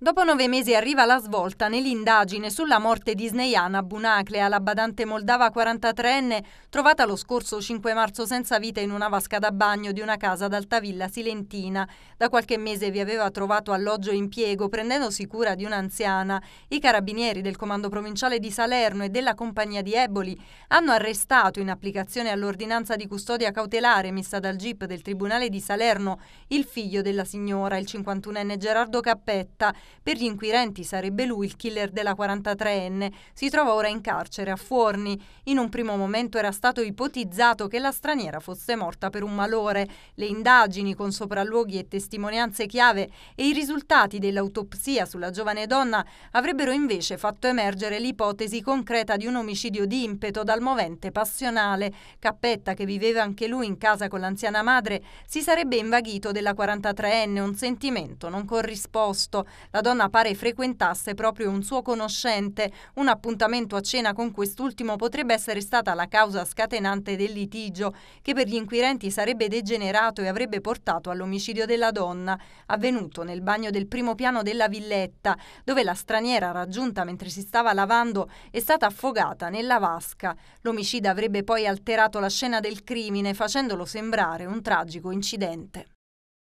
Dopo nove mesi arriva la svolta nell'indagine sulla morte di Sneiana Bunaclea, la badante moldava 43enne, trovata lo scorso 5 marzo senza vita in una vasca da bagno di una casa ad Altavilla Silentina. Da qualche mese vi aveva trovato alloggio e impiego, prendendosi cura di un'anziana. I carabinieri del Comando Provinciale di Salerno e della Compagnia di Eboli hanno arrestato, in applicazione all'ordinanza di custodia cautelare emessa dal GIP del Tribunale di Salerno, il figlio della signora, il 51enne Gerardo Cappetta, per gli inquirenti sarebbe lui il killer della 43enne. Si trova ora in carcere a Fuorni. In un primo momento era stato ipotizzato che la straniera fosse morta per un malore. Le indagini con sopralluoghi e testimonianze chiave e i risultati dell'autopsia sulla giovane donna avrebbero invece fatto emergere l'ipotesi concreta di un omicidio di impeto dal movente passionale. Cappetta, che viveva anche lui in casa con l'anziana madre, si sarebbe invaghito della 43enne un sentimento non corrisposto. La la donna pare frequentasse proprio un suo conoscente. Un appuntamento a cena con quest'ultimo potrebbe essere stata la causa scatenante del litigio, che per gli inquirenti sarebbe degenerato e avrebbe portato all'omicidio della donna, avvenuto nel bagno del primo piano della villetta, dove la straniera raggiunta mentre si stava lavando è stata affogata nella vasca. L'omicida avrebbe poi alterato la scena del crimine, facendolo sembrare un tragico incidente.